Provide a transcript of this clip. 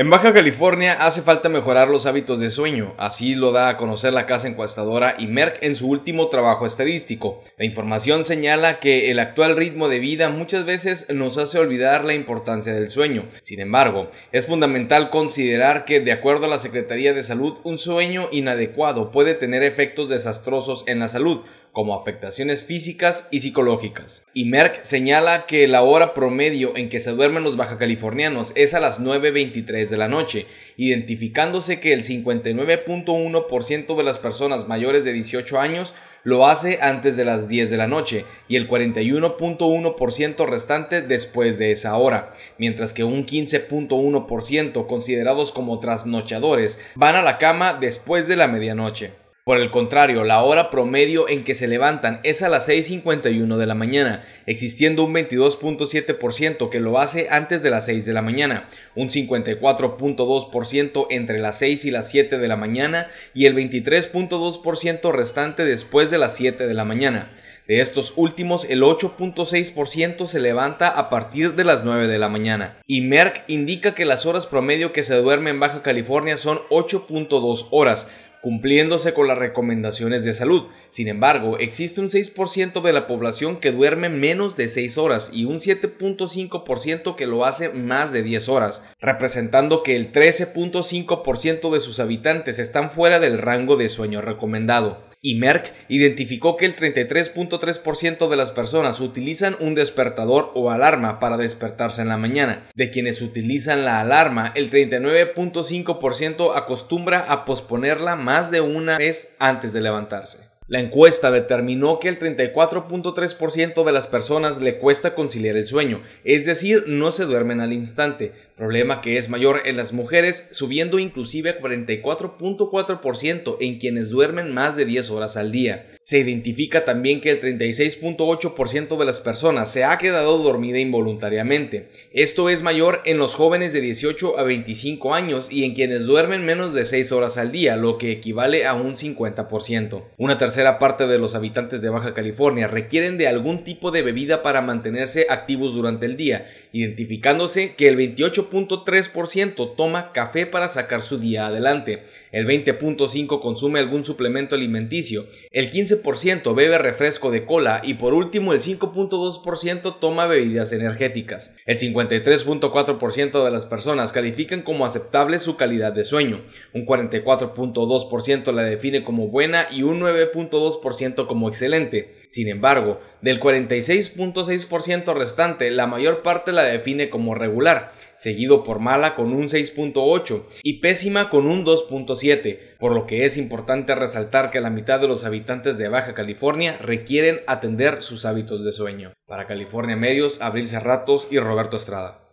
En Baja California hace falta mejorar los hábitos de sueño, así lo da a conocer la casa encuestadora y Merck en su último trabajo estadístico. La información señala que el actual ritmo de vida muchas veces nos hace olvidar la importancia del sueño. Sin embargo, es fundamental considerar que, de acuerdo a la Secretaría de Salud, un sueño inadecuado puede tener efectos desastrosos en la salud, como afectaciones físicas y psicológicas. Y Merck señala que la hora promedio en que se duermen los californianos es a las 9.23 de la noche, identificándose que el 59.1% de las personas mayores de 18 años lo hace antes de las 10 de la noche y el 41.1% restante después de esa hora, mientras que un 15.1% considerados como trasnochadores van a la cama después de la medianoche. Por el contrario, la hora promedio en que se levantan es a las 6.51 de la mañana, existiendo un 22.7% que lo hace antes de las 6 de la mañana, un 54.2% entre las 6 y las 7 de la mañana y el 23.2% restante después de las 7 de la mañana. De estos últimos, el 8.6% se levanta a partir de las 9 de la mañana. Y Merck indica que las horas promedio que se duerme en Baja California son 8.2 horas, cumpliéndose con las recomendaciones de salud. Sin embargo, existe un 6% de la población que duerme menos de 6 horas y un 7.5% que lo hace más de 10 horas, representando que el 13.5% de sus habitantes están fuera del rango de sueño recomendado y Merck identificó que el 33.3% de las personas utilizan un despertador o alarma para despertarse en la mañana. De quienes utilizan la alarma, el 39.5% acostumbra a posponerla más de una vez antes de levantarse. La encuesta determinó que el 34.3% de las personas le cuesta conciliar el sueño, es decir, no se duermen al instante, problema que es mayor en las mujeres, subiendo inclusive a 44.4% en quienes duermen más de 10 horas al día. Se identifica también que el 36.8% de las personas se ha quedado dormida involuntariamente. Esto es mayor en los jóvenes de 18 a 25 años y en quienes duermen menos de 6 horas al día, lo que equivale a un 50%. Una tercera parte de los habitantes de Baja California requieren de algún tipo de bebida para mantenerse activos durante el día, identificándose que el 28 18.3% toma café para sacar su día adelante, el 20.5% consume algún suplemento alimenticio, el 15% bebe refresco de cola y por último el 5.2% toma bebidas energéticas. El 53.4% de las personas califican como aceptable su calidad de sueño, un 44.2% la define como buena y un 9.2% como excelente. Sin embargo, del 46.6% restante, la mayor parte la define como regular, seguido por mala con un 6.8 y pésima con un 2.7, por lo que es importante resaltar que la mitad de los habitantes de Baja California requieren atender sus hábitos de sueño. Para California Medios, Abril Cerratos y Roberto Estrada.